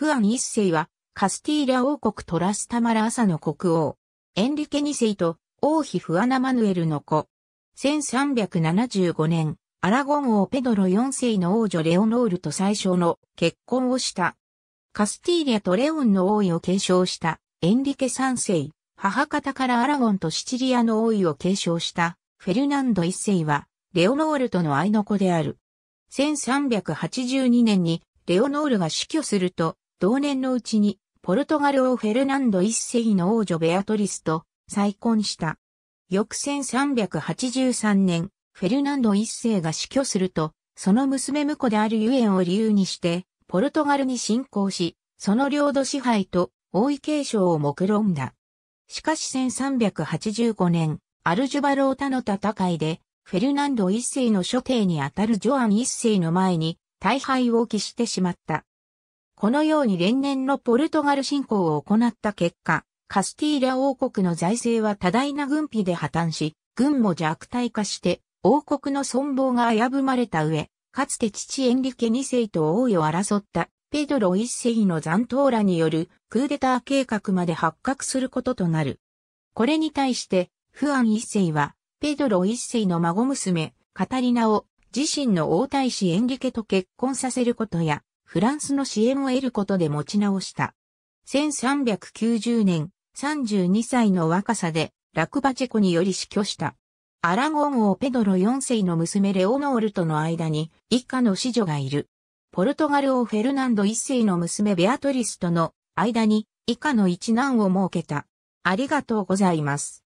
フアン一世は、カスティーリ王国トラスタマラサの国王、エンリケ二世と王妃フアナ・マヌエルの子。1375年、アラゴン王ペドロ4世の王女レオノールと最初の結婚をした。カスティーリアとレオンの王位を継承したエンリケ3世、母方からアラゴンとシチリアの王位を継承したフェルナンド1世は、レオノールとの愛の子である。1382年にレオノールが死去すると、同年のうちに、ポルトガル王フェルナンド一世の王女ベアトリスと再婚した。翌1383年、フェルナンド一世が死去すると、その娘婿であるユエンを理由にして、ポルトガルに侵攻し、その領土支配と王位継承を目論んだ。しかし1385年、アルジュバロータの戦いで、フェルナンド一世の諸帝にあたるジョアン一世の前に大敗を期してしまった。このように連年のポルトガル侵攻を行った結果、カスティーリャ王国の財政は多大な軍費で破綻し、軍も弱体化して王国の存亡が危ぶまれた上、かつて父エンリケ2世と王位を争ったペドロ1世の残党らによるクーデター計画まで発覚することとなる。これに対して、フアン1世は、ペドロ1世の孫娘、カタリナを自身の王太子エンリケと結婚させることや、フランスの支援を得ることで持ち直した。1390年、32歳の若さで、ラクバチェコにより死去した。アラゴン王ペドロ4世の娘レオノールとの間に、一家の子女がいる。ポルトガル王フェルナンド1世の娘ベアトリスとの間に、以下の一男を設けた。ありがとうございます。